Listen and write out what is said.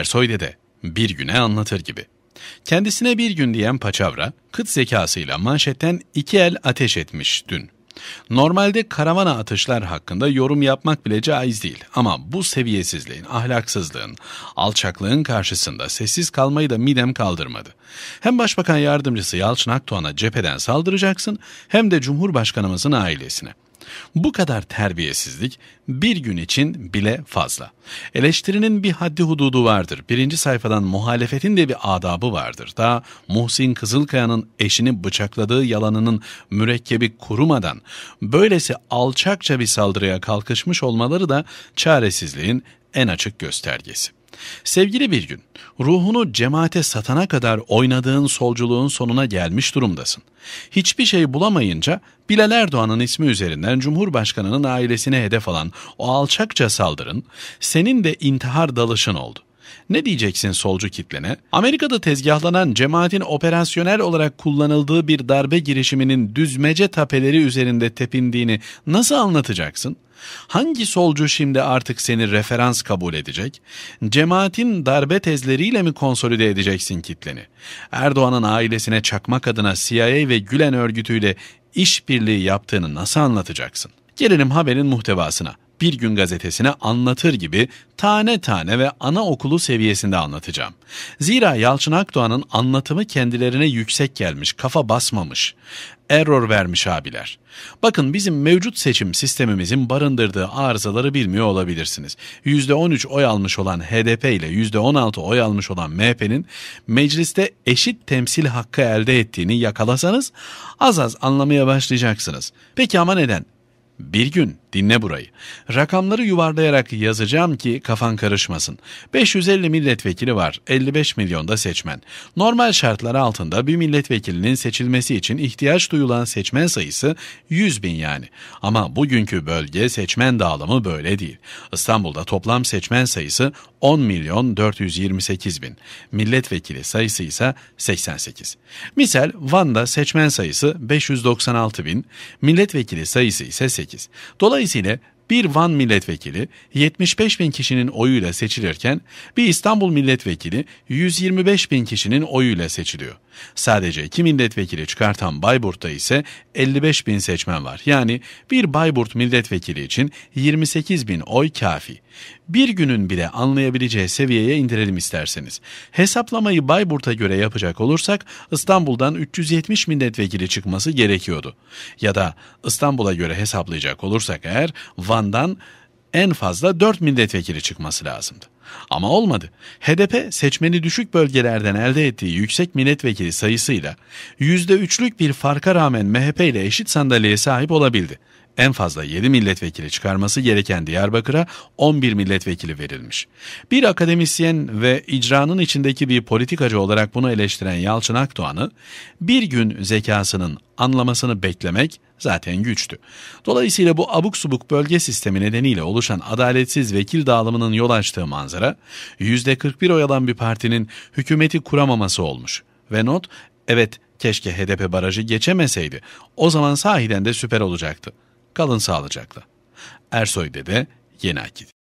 Ersoy dede bir güne anlatır gibi. Kendisine bir gün diyen paçavra, kıt zekasıyla manşetten iki el ateş etmiş dün. Normalde karavana atışlar hakkında yorum yapmak bile caiz değil ama bu seviyesizliğin, ahlaksızlığın, alçaklığın karşısında sessiz kalmayı da midem kaldırmadı. Hem Başbakan Yardımcısı Yalçın Akdoğan'a cepheden saldıracaksın hem de Cumhurbaşkanımızın ailesine. Bu kadar terbiyesizlik bir gün için bile fazla. Eleştirinin bir haddi hududu vardır. Birinci sayfadan muhalefetin de bir adabı vardır. Daha Muhsin Kızılkaya'nın eşini bıçakladığı yalanının mürekkebi kurumadan böylesi alçakça bir saldırıya kalkışmış olmaları da çaresizliğin en açık göstergesi. Sevgili bir gün, ruhunu cemaate satana kadar oynadığın solculuğun sonuna gelmiş durumdasın. Hiçbir şey bulamayınca Bilal Erdoğan'ın ismi üzerinden Cumhurbaşkanı'nın ailesine hedef alan o alçakça saldırın, senin de intihar dalışın oldu. Ne diyeceksin solcu kitlene? Amerika'da tezgahlanan cemaatin operasyonel olarak kullanıldığı bir darbe girişiminin düzmece tapeleri üzerinde tepindiğini nasıl anlatacaksın? Hangi solcu şimdi artık seni referans kabul edecek? Cemaatin darbe tezleriyle mi konsolide edeceksin kitleni? Erdoğan'ın ailesine çakmak adına CIA ve Gülen örgütüyle işbirliği yaptığını nasıl anlatacaksın? Gelelim haberin muhtevasına. Bir Gün gazetesine anlatır gibi tane tane ve anaokulu seviyesinde anlatacağım. Zira Yalçın Akdoğan'ın anlatımı kendilerine yüksek gelmiş, kafa basmamış. Error vermiş abiler. Bakın bizim mevcut seçim sistemimizin barındırdığı arızaları bilmiyor olabilirsiniz. %13 oy almış olan HDP ile %16 oy almış olan MHP'nin mecliste eşit temsil hakkı elde ettiğini yakalasanız az az anlamaya başlayacaksınız. Peki ama neden? Bir gün dinle burayı. Rakamları yuvarlayarak yazacağım ki kafan karışmasın. 550 milletvekili var, 55 milyonda seçmen. Normal şartlar altında bir milletvekilinin seçilmesi için ihtiyaç duyulan seçmen sayısı 100 bin yani. Ama bugünkü bölge seçmen dağılımı böyle değil. İstanbul'da toplam seçmen sayısı 10 milyon 428 bin. Milletvekili sayısı ise 88. Misal Van'da seçmen sayısı 596 bin, milletvekili sayısı ise 8. 8. Dolayısıyla bir Van milletvekili 75 bin kişinin oyuyla seçilirken bir İstanbul milletvekili 125 bin kişinin oyuyla seçiliyor. Sadece iki milletvekili çıkartan Bayburt'ta ise 55 bin seçmen var. Yani bir Bayburt milletvekili için 28 bin oy kafi. Bir günün bile anlayabileceği seviyeye indirelim isterseniz. Hesaplamayı Bayburt'a göre yapacak olursak İstanbul'dan 370 milletvekili çıkması gerekiyordu. Ya da İstanbul'a göre hesaplayacak olursak eğer Van alandan en fazla 4 milletvekili çıkması lazımdı. Ama olmadı. HDP seçmeni düşük bölgelerden elde ettiği yüksek milletvekili sayısıyla %3'lük bir farka rağmen MHP ile eşit sandalyeye sahip olabildi en fazla 7 milletvekili çıkarması gereken Diyarbakır'a 11 milletvekili verilmiş. Bir akademisyen ve icranın içindeki bir politikacı olarak bunu eleştiren Yalçın Akdoğan'ı bir gün zekasının anlamasını beklemek zaten güçtü. Dolayısıyla bu abuk subuk bölge sistemi nedeniyle oluşan adaletsiz vekil dağılımının yol açtığı manzara %41 oy alan bir partinin hükümeti kuramaması olmuş. Ve not evet keşke HDP barajı geçemeseydi. O zaman sahiden de süper olacaktı. Kalın sağlıcakla. Ersoy Dede, Yeni Akit.